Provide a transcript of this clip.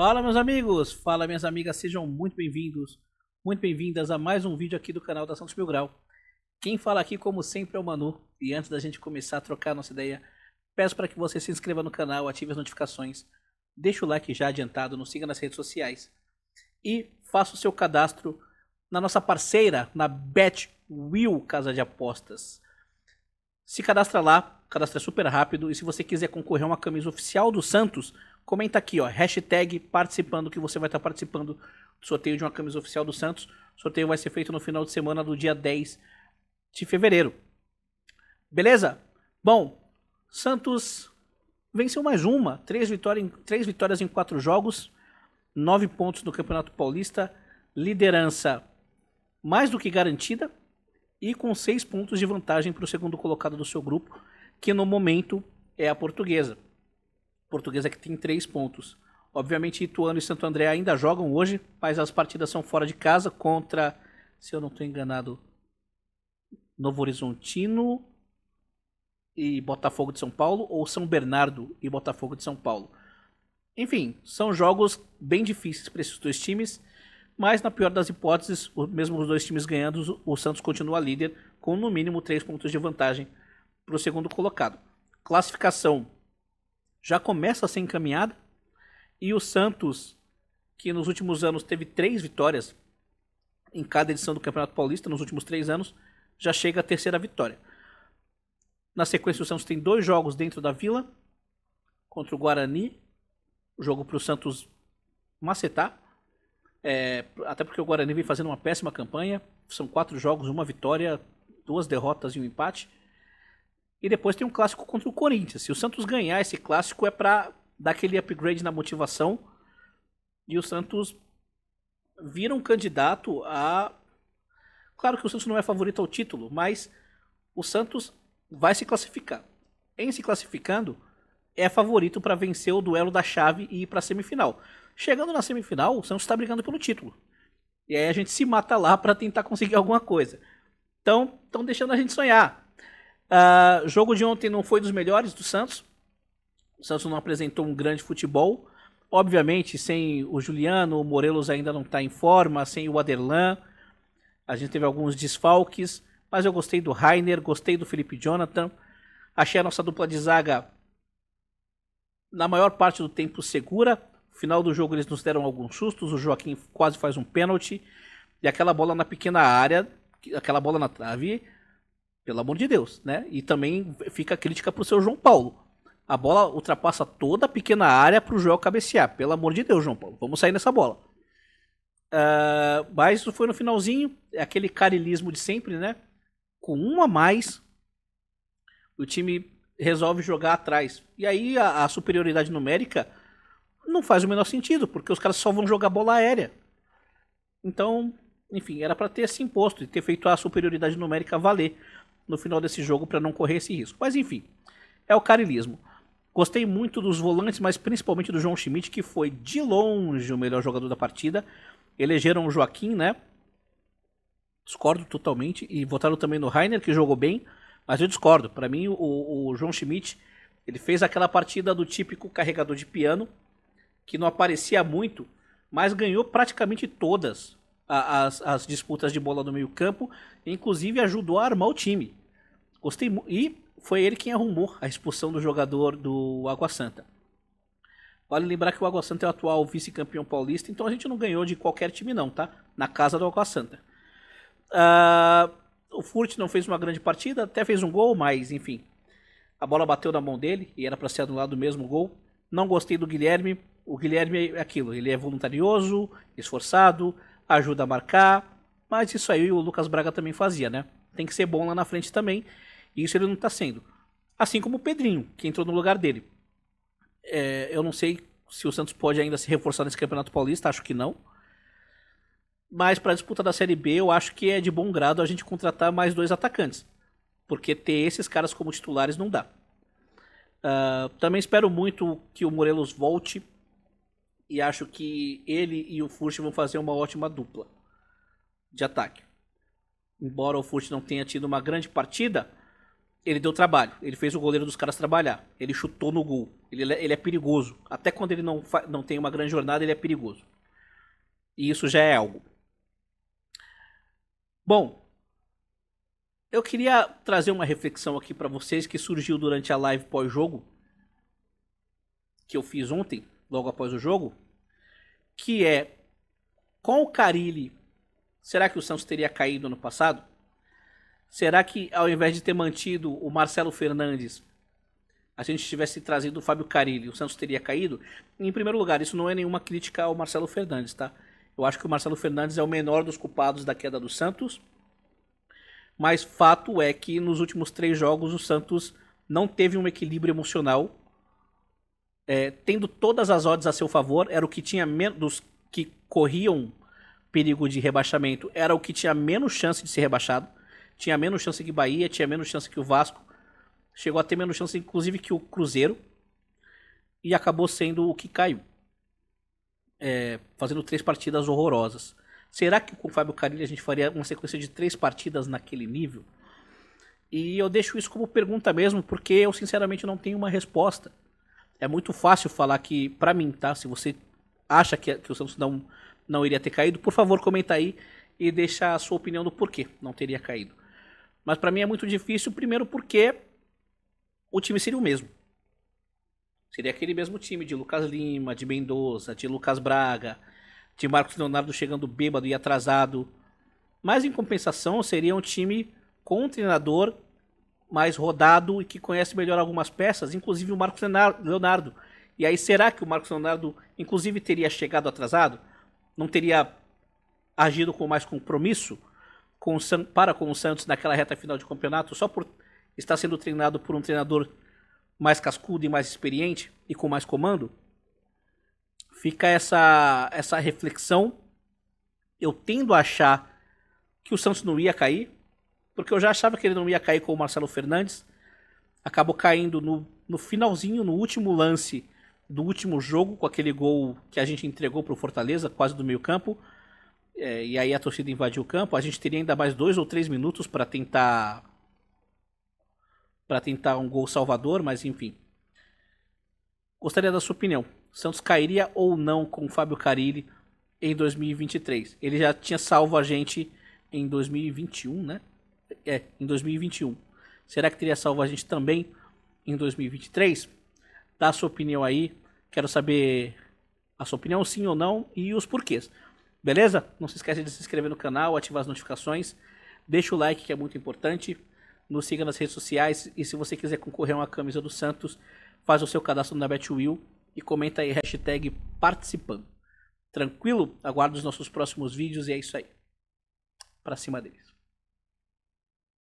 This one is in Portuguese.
Fala meus amigos, fala minhas amigas, sejam muito bem-vindos, muito bem-vindas a mais um vídeo aqui do canal da Santos Mil Grau. Quem fala aqui, como sempre, é o Manu. E antes da gente começar a trocar a nossa ideia, peço para que você se inscreva no canal, ative as notificações, deixe o like já adiantado, nos siga nas redes sociais e faça o seu cadastro na nossa parceira, na BetWill Casa de Apostas. Se cadastra lá, cadastro é super rápido e se você quiser concorrer a uma camisa oficial do Santos comenta aqui, ó, hashtag participando, que você vai estar participando do sorteio de uma camisa oficial do Santos. O sorteio vai ser feito no final de semana do dia 10 de fevereiro. Beleza? Bom, Santos venceu mais uma, três, vitória em, três vitórias em quatro jogos, nove pontos no Campeonato Paulista, liderança mais do que garantida e com seis pontos de vantagem para o segundo colocado do seu grupo, que no momento é a portuguesa. Portuguesa que tem três pontos. Obviamente, Ituano e Santo André ainda jogam hoje, mas as partidas são fora de casa contra, se eu não estou enganado, Novo Horizontino e Botafogo de São Paulo, ou São Bernardo e Botafogo de São Paulo. Enfim, são jogos bem difíceis para esses dois times, mas na pior das hipóteses, mesmo os dois times ganhando, o Santos continua líder com no mínimo três pontos de vantagem para o segundo colocado. Classificação já começa a ser encaminhada. E o Santos, que nos últimos anos teve três vitórias em cada edição do Campeonato Paulista, nos últimos três anos, já chega à terceira vitória. Na sequência, o Santos tem dois jogos dentro da Vila, contra o Guarani, jogo para o Santos macetar, é, até porque o Guarani vem fazendo uma péssima campanha, são quatro jogos, uma vitória, duas derrotas e um empate. E depois tem um clássico contra o Corinthians. Se o Santos ganhar esse clássico é para dar aquele upgrade na motivação e o Santos vira um candidato a Claro que o Santos não é favorito ao título, mas o Santos vai se classificar. Em se classificando, é favorito para vencer o duelo da chave e ir para a semifinal. Chegando na semifinal, o Santos está brigando pelo título. E aí a gente se mata lá para tentar conseguir alguma coisa. Então, estão deixando a gente sonhar. O uh, ah, jogo de ontem não foi dos melhores do Santos. O Santos não apresentou um grande futebol. Obviamente, sem o Juliano, o Morelos ainda não está em forma, sem o Aderlan. A gente teve alguns desfalques, mas eu gostei do Rainer, gostei do Felipe Jonathan. Achei a nossa dupla de zaga na maior parte do tempo segura. No final do jogo eles nos deram alguns sustos, o Joaquim quase faz um pênalti. E aquela bola na pequena área, aquela bola na trave, pelo amor de Deus, né? E também fica a crítica pro seu João Paulo. A bola ultrapassa toda a pequena área pro Joel cabecear. Pelo amor de Deus, João Paulo. Vamos sair nessa bola. Uh, mas isso foi no finalzinho. É aquele carilismo de sempre, né? Com um a mais, o time resolve jogar atrás. E aí a, a superioridade numérica não faz o menor sentido, porque os caras só vão jogar bola aérea. Então, enfim, era para ter se imposto e ter feito a superioridade numérica valer no final desse jogo para não correr esse risco. Mas enfim, é o carilismo. Gostei muito dos volantes, mas principalmente do João Schmidt, que foi de longe o melhor jogador da partida. Elegeram o Joaquim, né? Discordo totalmente. E votaram também no Rainer, que jogou bem, mas eu discordo. Para mim, o, o João Schmidt ele fez aquela partida do típico carregador de piano, que não aparecia muito, mas ganhou praticamente todas as, as disputas de bola no meio-campo, inclusive ajudou a armar o time. Gostei E foi ele quem arrumou a expulsão do jogador do Água Santa. Vale lembrar que o Água Santa é o atual vice-campeão paulista, então a gente não ganhou de qualquer time não, tá? Na casa do Água Santa. Uh, o Furt não fez uma grande partida, até fez um gol, mas enfim. A bola bateu na mão dele e era para ser anulado o mesmo gol. Não gostei do Guilherme. O Guilherme é aquilo, ele é voluntarioso, esforçado, ajuda a marcar, mas isso aí o Lucas Braga também fazia, né? Tem que ser bom lá na frente também. Isso ele não está sendo. Assim como o Pedrinho, que entrou no lugar dele. É, eu não sei se o Santos pode ainda se reforçar nesse Campeonato Paulista, acho que não. Mas para a disputa da Série B, eu acho que é de bom grado a gente contratar mais dois atacantes. Porque ter esses caras como titulares não dá. Uh, também espero muito que o Morelos volte. E acho que ele e o Furch vão fazer uma ótima dupla de ataque. Embora o Furch não tenha tido uma grande partida, ele deu trabalho. Ele fez o goleiro dos caras trabalhar. Ele chutou no gol. Ele, ele é, é perigoso. Até quando ele não, não tem uma grande jornada, ele é perigoso. E isso já é algo. Bom, eu queria trazer uma reflexão aqui para vocês que surgiu durante a live pós-jogo que eu fiz ontem, logo após o jogo, que é com o Carilli, será que o Santos teria caído no passado? Será que ao invés de ter mantido o Marcelo Fernandes, a gente tivesse trazido o Fábio Carilli, o Santos teria caído? Em primeiro lugar, isso não é nenhuma crítica ao Marcelo Fernandes, tá? Eu acho que o Marcelo Fernandes é o menor dos culpados da queda do Santos. Mas fato é que nos últimos três jogos o Santos não teve um equilíbrio emocional. É, tendo todas as odds a seu favor, era o que tinha menos que corriam perigo de rebaixamento, era o que tinha menos chance de ser rebaixado tinha menos chance que Bahia, tinha menos chance que o Vasco, chegou a ter menos chance, inclusive, que o Cruzeiro, e acabou sendo o que caiu, é, fazendo três partidas horrorosas. Será que com o Fábio Carilli a gente faria uma sequência de três partidas naquele nível? E eu deixo isso como pergunta mesmo, porque eu sinceramente não tenho uma resposta. É muito fácil falar que, para mim, tá? Se você acha que, que o Santos não, não iria ter caído, por favor, comenta aí e deixa a sua opinião do porquê não teria caído. Mas para mim é muito difícil, primeiro porque o time seria o mesmo. Seria aquele mesmo time de Lucas Lima, de Mendoza, de Lucas Braga, de Marcos Leonardo chegando bêbado e atrasado. Mas em compensação, seria um time com um treinador mais rodado e que conhece melhor algumas peças, inclusive o Marcos Leonardo. E aí, será que o Marcos Leonardo, inclusive, teria chegado atrasado? Não teria agido com mais compromisso? com o San... para com o Santos naquela reta final de campeonato só por estar sendo treinado por um treinador mais cascudo e mais experiente e com mais comando? Fica essa, essa reflexão. Eu tendo a achar que o Santos não ia cair, porque eu já achava que ele não ia cair com o Marcelo Fernandes. Acabou caindo no, no finalzinho, no último lance do último jogo, com aquele gol que a gente entregou para o Fortaleza, quase do meio campo é, e aí a torcida invadiu o campo, a gente teria ainda mais dois ou três minutos para tentar para tentar um gol salvador, mas enfim. Gostaria da sua opinião. Santos cairia ou não com o Fábio Carilli em 2023? Ele já tinha salvo a gente em 2021, né? É, em 2021. Será que teria salvo a gente também em 2023? Dá a sua opinião aí. Quero saber a sua opinião, sim ou não, e os porquês. Beleza? Não se esqueça de se inscrever no canal, ativar as notificações, deixa o like que é muito importante, nos siga nas redes sociais e se você quiser concorrer a uma camisa do Santos, faz o seu cadastro na BetWill e comenta aí hashtag participando. Tranquilo? Aguardo os nossos próximos vídeos e é isso aí. Pra cima deles.